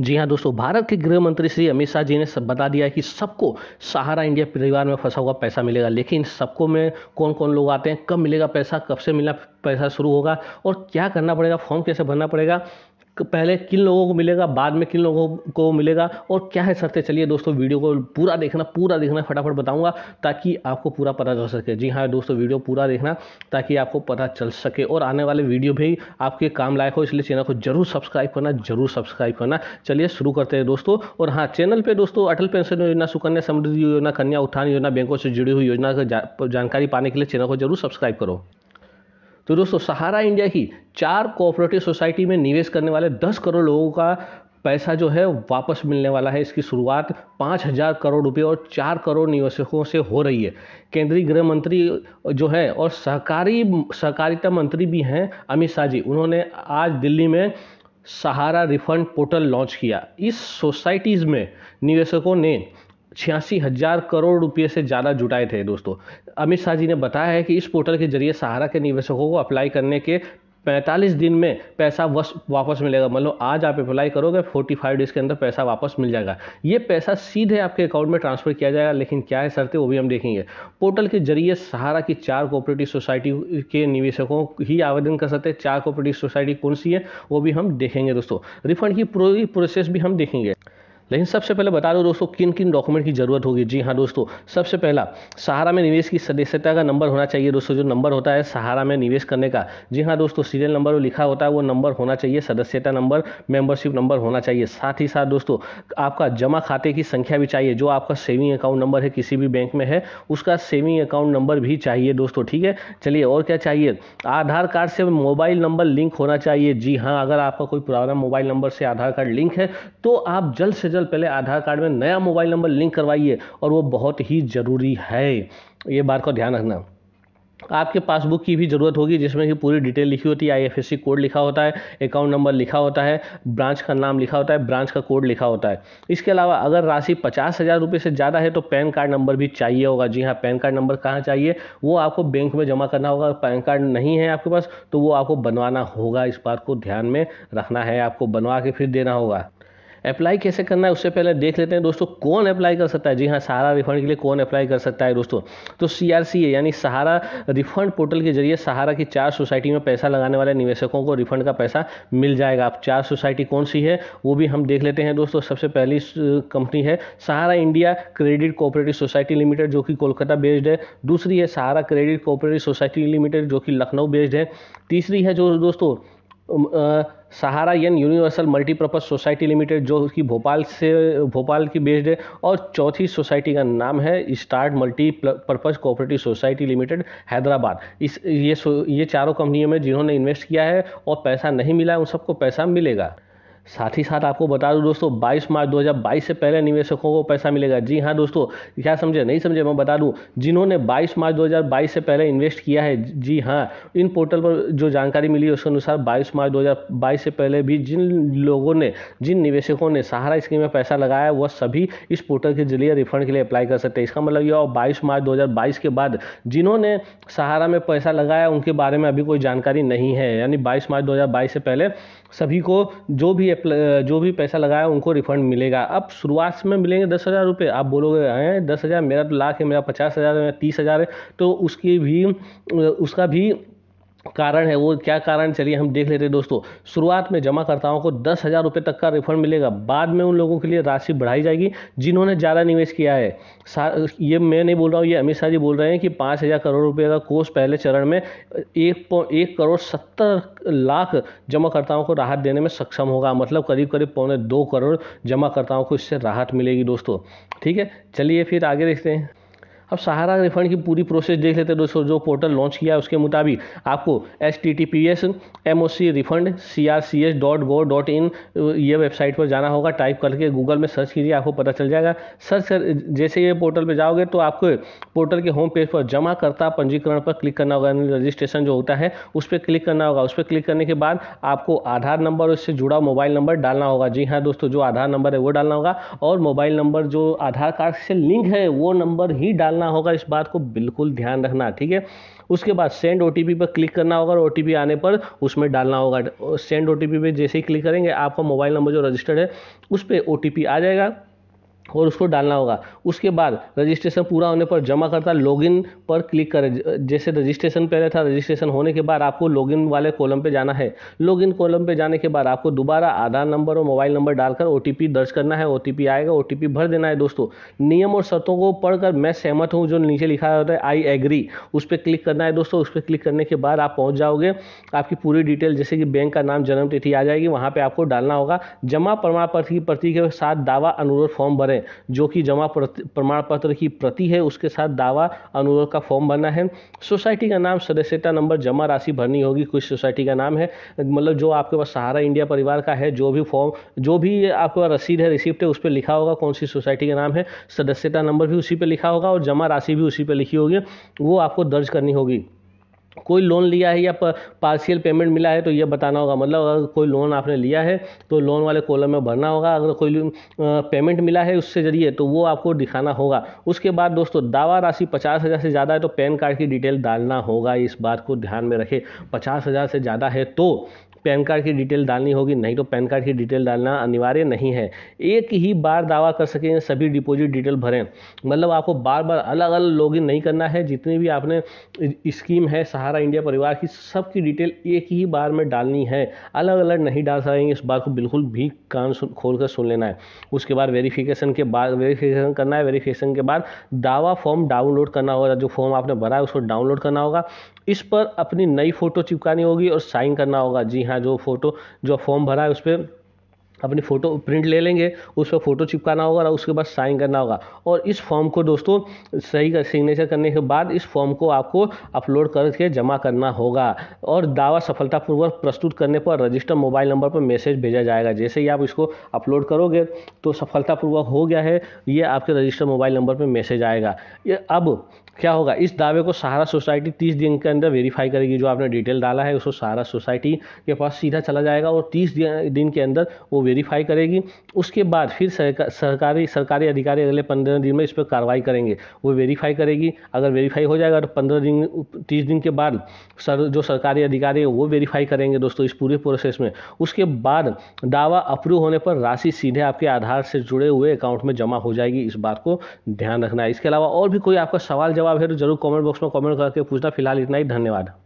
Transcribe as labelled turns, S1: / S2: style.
S1: जी हाँ दोस्तों भारत के गृह मंत्री श्री अमित शाह जी ने सब बता दिया है कि सबको सहारा इंडिया परिवार में फंसा हुआ पैसा मिलेगा लेकिन सबको में कौन कौन लोग आते हैं कब मिलेगा पैसा कब से मिलना पैसा शुरू होगा और क्या करना पड़ेगा फॉर्म कैसे भरना पड़ेगा पहले किन लोगों को मिलेगा बाद में किन लोगों को मिलेगा और क्या है शर्तें चलिए दोस्तों वीडियो को पूरा देखना पूरा देखना फटाफट बताऊंगा ताकि आपको पूरा पता चल सके जी हाँ दोस्तों वीडियो पूरा देखना ताकि आपको पता चल सके और आने वाले वीडियो भी आपके काम लायक हो इसलिए चैनल को जरूर सब्सक्राइब करना जरूर सब्सक्राइब करना चलिए शुरू करते हैं दोस्तों और हाँ चैनल पर दोस्तों अटल पेंशन योजना सुकन्या समृद्धि योजना कन्या उत्थान योजना बैंकों से जुड़ी हुई योजना की जानकारी पाने के लिए चैनल को जरूर सब्सक्राइब करो तो दोस्तों सहारा इंडिया ही चार कोऑपरेटिव सोसाइटी में निवेश करने वाले दस करोड़ लोगों का पैसा जो है वापस मिलने वाला है इसकी शुरुआत पाँच हज़ार करोड़ रुपए और चार करोड़ निवेशकों से हो रही है केंद्रीय गृह मंत्री जो है और सहकारी सहकारिता मंत्री भी हैं अमित शाह जी उन्होंने आज दिल्ली में सहारा रिफंड पोर्टल लॉन्च किया इस सोसाइटीज़ में निवेशकों ने छियासी हजार करोड़ रुपये से ज़्यादा जुटाए थे दोस्तों अमित शाह जी ने बताया है कि इस पोर्टल के जरिए सहारा के निवेशकों को अप्लाई करने के 45 दिन में पैसा वस वापस मिलेगा मतलब आज आप अप्लाई करोगे 45 डेज के अंदर पैसा वापस मिल जाएगा ये पैसा सीधे आपके अकाउंट में ट्रांसफर किया जाएगा लेकिन क्या है सरते वो भी हम देखेंगे पोर्टल के जरिए सहारा की चार कोऑपरेटिव सोसाइटी के निवेशकों ही आवेदन कर सकते हैं चार कोऑपरेटिव सोसाइटी कौन सी है वो भी हम देखेंगे दोस्तों रिफंड की पूरी प्रोसेस भी हम देखेंगे लेकिन सबसे पहले बता दो दोस्तों किन किन डॉक्यूमेंट की ज़रूरत होगी जी हाँ दोस्तों सबसे पहला सहारा में निवेश की सदस्यता का नंबर होना चाहिए दोस्तों जो नंबर होता है सहारा में निवेश करने का जी हाँ दोस्तों सीरियल नंबर लिखा होता है वो नंबर होना चाहिए सदस्यता नंबर मेंबरशिप नंबर होना चाहिए साथ ही साथ दोस्तों आपका जमा खाते की संख्या भी चाहिए जो आपका सेविंग अकाउंट नंबर है किसी भी बैंक में है उसका सेविंग अकाउंट नंबर भी चाहिए दोस्तों ठीक है चलिए और क्या चाहिए आधार कार्ड से मोबाइल नंबर लिंक होना चाहिए जी हाँ अगर आपका कोई पुराना मोबाइल नंबर से आधार कार्ड लिंक है तो आप जल्द से जल्द पहले आधार कार्ड में नया मोबाइल नंबर लिंक करवाइए और वो बहुत ही ज़रूरी है ये बात का ध्यान रखना आपके पासबुक की भी ज़रूरत होगी जिसमें कि पूरी डिटेल लिखी होती है आई कोड लिखा होता है अकाउंट नंबर लिखा होता है ब्रांच का नाम लिखा होता है ब्रांच का कोड लिखा होता है इसके अलावा अगर राशि पचास हज़ार रुपये से ज़्यादा है तो पैन कार्ड नंबर भी चाहिए होगा जी हाँ पैन कार्ड नंबर कहाँ चाहिए वो आपको बैंक में जमा करना होगा पैन कार्ड नहीं है आपके पास तो वो आपको बनवाना होगा इस बात को ध्यान में रखना है आपको बनवा के फिर देना होगा अप्लाई कैसे करना है उससे पहले देख लेते हैं दोस्तों कौन अप्लाई कर सकता है जी हाँ सहारा रिफंड के लिए कौन अप्लाई कर सकता है दोस्तों तो सी यानी सहारा रिफंड पोर्टल के जरिए सहारा की चार सोसाइटी में पैसा लगाने वाले निवेशकों को रिफंड का पैसा मिल जाएगा आप चार सोसाइटी कौन सी है वो भी हम देख लेते हैं दोस्तों सबसे पहली कंपनी है Sahara India credit cooperative society limited जो कि कोलकाता बेस्ड है दूसरी है Sahara credit cooperative society limited जो कि लखनऊ बेस्ड है तीसरी है जो दोस्तों सहारा यन यूनिवर्सल मल्टीपर्पज़ सोसाइटी लिमिटेड जो कि भोपाल से भोपाल की बेस्ड है और चौथी सोसाइटी का नाम है start multipurpose cooperative society limited Hyderabad इस ये ये चारों कंपनियों में जिन्होंने इन्वेस्ट किया है और पैसा नहीं मिला है उन सबको पैसा मिलेगा साथ ही साथ आपको बता दूं दोस्तों 22 मार्च 2022 से पहले निवेशकों को पैसा मिलेगा जी हाँ दोस्तों क्या समझे नहीं समझे मैं बता दूं जिन्होंने 22 मार्च 2022 से पहले इन्वेस्ट किया है जी हाँ इन पोर्टल पर जो जानकारी मिली है उसके अनुसार 22 मार्च 2022 से पहले भी जिन लोगों ने जिन निवेशकों ने सहारा स्कीम में पैसा लगाया वह सभी इस पोर्टल के जरिए रिफंड के लिए अप्लाई कर सकते हैं इसका मतलब यह और बाईस मार्च दो के बाद जिन्होंने सहारा में पैसा लगाया उनके बारे में अभी कोई जानकारी नहीं है यानी बाईस मार्च दो से पहले सभी को जो भी जो भी पैसा लगाया उनको रिफंड मिलेगा अब शुरुआत में मिलेंगे दस हज़ार रुपये आप बोलोगे हैं दस हज़ार मेरा तो लाख है मेरा पचास हज़ार है मेरा तीस हज़ार है तो उसकी भी उसका भी कारण है वो क्या कारण चलिए हम देख लेते हैं दोस्तों शुरुआत में जमाकर्ताओं को दस हज़ार रुपये तक का रिफंड मिलेगा बाद में उन लोगों के लिए राशि बढ़ाई जाएगी जिन्होंने ज़्यादा निवेश किया है ये मैं नहीं बोल रहा हूँ ये अमित शाह जी बोल रहे हैं कि पाँच हज़ार करोड़ रुपये का कोर्स पहले चरण में एक एक करोड़ सत्तर लाख जमाकर्ताओं को राहत देने में सक्षम होगा मतलब करीब करीब पौने दो करोड़ जमाकर्ताओं को इससे राहत मिलेगी दोस्तों ठीक है चलिए फिर आगे देखते हैं अब सहारा रिफंड की पूरी प्रोसेस देख लेते हैं दोस्तों जो पोर्टल लॉन्च किया है उसके मुताबिक आपको S T T P S M O C refund C R C S dot gov dot in ये वेबसाइट पर जाना होगा टाइप करके गूगल में सर्च कीजिए आपको पता चल जाएगा सर्च कर जैसे ये पोर्टल पर जाओगे तो आपको पोर्टल के होम पेज पर जमा करता पंजीकरण पर क्लिक करना होगा यानी रजिस्ट्रेशन जो होता है उस पर क्लिक करना होगा उस पर क्लिक करने के बाद आपको आधार नंबर उससे जुड़ा मोबाइल नंबर डालना होगा जी हाँ दोस्तों जो आधार नंबर है वो डालना होगा और मोबाइल नंबर जो आधार कार्ड से लिंक है वो नंबर ही डाल डालना होगा इस बात को बिल्कुल ध्यान रखना ठीक है उसके बाद सेंड ओ पर क्लिक करना होगा और ओ आने पर उसमें डालना होगा सेंड ओ पे जैसे ही क्लिक करेंगे आपका मोबाइल नंबर जो रजिस्टर्ड है उस पर ओ आ जाएगा और उसको डालना होगा उसके बाद रजिस्ट्रेशन पूरा होने पर जमा करता लॉगिन पर क्लिक करें जैसे रजिस्ट्रेशन पहले था रजिस्ट्रेशन होने के बाद आपको लॉगिन वाले कॉलम पे जाना है लॉगिन कॉलम पे जाने के बाद आपको दोबारा आधार नंबर और मोबाइल नंबर डालकर ओ दर्ज करना है ओ आएगा ओ भर देना है दोस्तों नियम और शर्तों को पढ़कर मैं सहमत हूँ जो नीचे लिखा होता है आई एग्री उस पर क्लिक करना है दोस्तों उस पर क्लिक करने के बाद आप पहुँच जाओगे आपकी पूरी डिटेल जैसे कि बैंक का नाम जन्मतिथि आ जाएगी वहाँ पर आपको डालना होगा जमा प्रमाण पत्र की प्रति के साथ दावा अनुरोध फॉर्म भरे करें जो कि जमा प्रमाण पत्र की प्रति है उसके साथ दावा अनुरोध का फॉर्म भरना है सोसाइटी का नाम सदस्यता नंबर जमा राशि भरनी होगी कुछ सोसाइटी का नाम है मतलब जो आपके पास सहारा इंडिया परिवार का है जो भी फॉर्म जो भी आपके पास रसीद है रिसिप्ट है उस पर लिखा होगा कौन सी सोसाइटी का नाम है सदस्यता नंबर भी उसी पर लिखा होगा और जमा राशि भी उसी पर लिखी होगी वो आपको दर्ज करनी होगी कोई लोन लिया है या पार्शियल पेमेंट मिला है तो ये बताना होगा मतलब अगर कोई लोन आपने लिया है तो लोन वाले कॉलम में भरना होगा अगर कोई पेमेंट मिला है उससे जरिए तो वो आपको दिखाना होगा उसके बाद दोस्तों दावा राशि पचास हज़ार से ज़्यादा है तो पैन कार्ड की डिटेल डालना होगा इस बात को ध्यान में रखें पचास हज़ार से ज़्यादा है तो पैन कार्ड की डिटेल डालनी होगी नहीं तो पैन कार्ड की डिटेल डालना अनिवार्य नहीं है एक ही बार दावा कर सकें सभी डिपॉजिट डिटेल भरें मतलब आपको बार बार अलग अलग लॉग नहीं करना है जितनी भी आपने स्कीम है सहारा इंडिया परिवार की सबकी डिटेल एक ही बार में डालनी है अलग अलग नहीं डाल सकेंगे इस बार को बिल्कुल भी कान खोल कर सुन लेना है उसके बाद वेरीफिकेशन के बाद वेरीफिकेशन करना है वेरीफिकेशन के बाद दावा फॉर्म डाउनलोड करना होगा जो फॉर्म आपने भरा है उसको डाउनलोड करना होगा इस पर अपनी नई फ़ोटो चिपकानी होगी और साइन करना होगा जी हाँ यहाँ जो फ़ोटो जो फॉर्म भरा है उस पर अपनी फ़ोटो प्रिंट ले लेंगे उस पर फ़ोटो चिपकाना होगा और उसके बाद साइन करना होगा और इस फॉर्म को दोस्तों सही का सिग्नेचर करने के बाद इस फॉर्म को आपको अपलोड करके जमा करना होगा और दावा सफलतापूर्वक प्रस्तुत करने पर रजिस्टर मोबाइल नंबर पर मैसेज भेजा जाएगा जैसे ही आप इसको अपलोड करोगे तो सफलतापूर्वक हो गया है ये आपके रजिस्टर मोबाइल नंबर पर मैसेज आएगा ये अब क्या होगा इस दावे को सहारा सोसाइटी तीस दिन के अंदर वेरीफाई करेगी जो आपने डिटेल डाला है उसको सहारा सोसाइटी के पास सीधा चला जाएगा और तीस दिन के अंदर वो वेरीफाई करेगी उसके बाद फिर सरकारी सरकारी अधिकारी अगले पंद्रह दिन में इस पर कार्रवाई करेंगे वो वेरीफाई करेगी अगर वेरीफाई हो जाएगा तो पंद्रह दिन तीस दिन के बाद सर जो सरकारी अधिकारी है वो वेरीफाई करेंगे दोस्तों इस पूरे प्रोसेस में उसके बाद दावा अप्रूव होने पर राशि सीधे आपके आधार से जुड़े हुए अकाउंट में जमा हो जाएगी इस बात को ध्यान रखना है इसके अलावा और भी कोई आपका सवाल जवाब जवाब है तो जरूर कमेंट बॉक्स में कमेंट करके पूछना फिलहाल इतना ही धन्यवाद